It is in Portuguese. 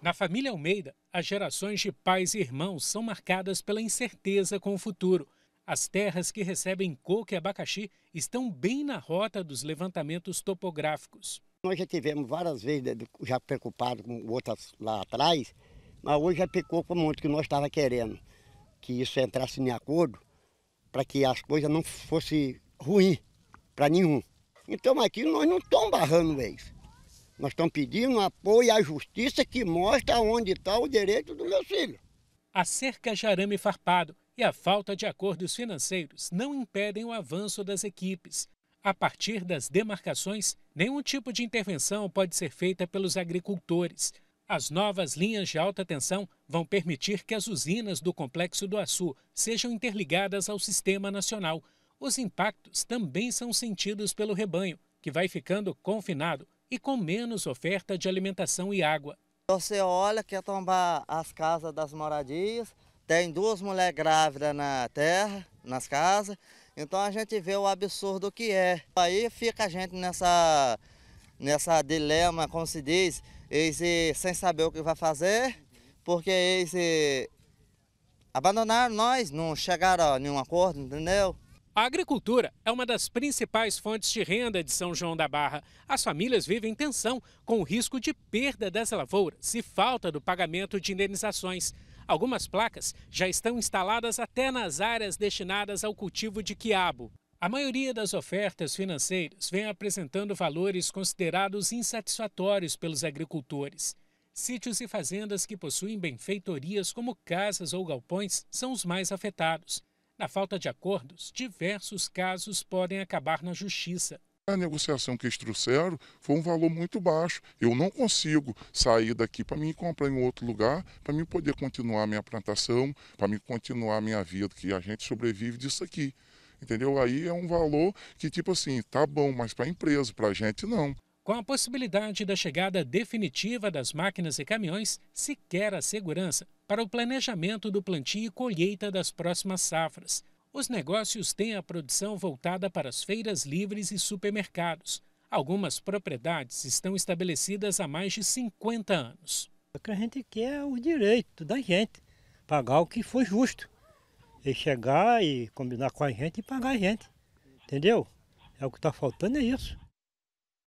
Na família Almeida, as gerações de pais e irmãos são marcadas pela incerteza com o futuro. As terras que recebem coco e abacaxi estão bem na rota dos levantamentos topográficos. Nós já tivemos várias vezes né, já preocupado com outras lá atrás, mas hoje já pecou com o monte que nós estava querendo, que isso entrasse em acordo para que as coisas não fossem ruins para nenhum. Então aqui nós não estamos barrando eles. Nós estamos pedindo apoio à justiça que mostra onde está o direito do meu filho. A cerca de arame farpado e a falta de acordos financeiros não impedem o avanço das equipes. A partir das demarcações, nenhum tipo de intervenção pode ser feita pelos agricultores. As novas linhas de alta tensão vão permitir que as usinas do Complexo do Açu sejam interligadas ao sistema nacional. Os impactos também são sentidos pelo rebanho, que vai ficando confinado e com menos oferta de alimentação e água. Você olha que é tombar as casas das moradias, tem duas mulheres grávidas na terra, nas casas, então a gente vê o absurdo que é. Aí fica a gente nessa, nessa dilema, como se diz, esse, eh, sem saber o que vai fazer, porque eles eh, abandonaram nós, não chegaram a nenhum acordo, entendeu? A agricultura é uma das principais fontes de renda de São João da Barra. As famílias vivem tensão com o risco de perda das lavouras e falta do pagamento de indenizações. Algumas placas já estão instaladas até nas áreas destinadas ao cultivo de quiabo. A maioria das ofertas financeiras vem apresentando valores considerados insatisfatórios pelos agricultores. Sítios e fazendas que possuem benfeitorias como casas ou galpões são os mais afetados. Na falta de acordos, diversos casos podem acabar na justiça. A negociação que eles trouxeram foi um valor muito baixo. Eu não consigo sair daqui para mim comprar em outro lugar, para mim poder continuar minha plantação, para mim continuar minha vida, que a gente sobrevive disso aqui. Entendeu? Aí é um valor que, tipo assim, tá bom, mas para a empresa, para a gente não. Com a possibilidade da chegada definitiva das máquinas e caminhões, sequer a segurança para o planejamento do plantio e colheita das próximas safras. Os negócios têm a produção voltada para as feiras livres e supermercados. Algumas propriedades estão estabelecidas há mais de 50 anos. O que a gente quer é o direito da gente, pagar o que for justo. E chegar e combinar com a gente e pagar a gente. Entendeu? É o que está faltando, é isso.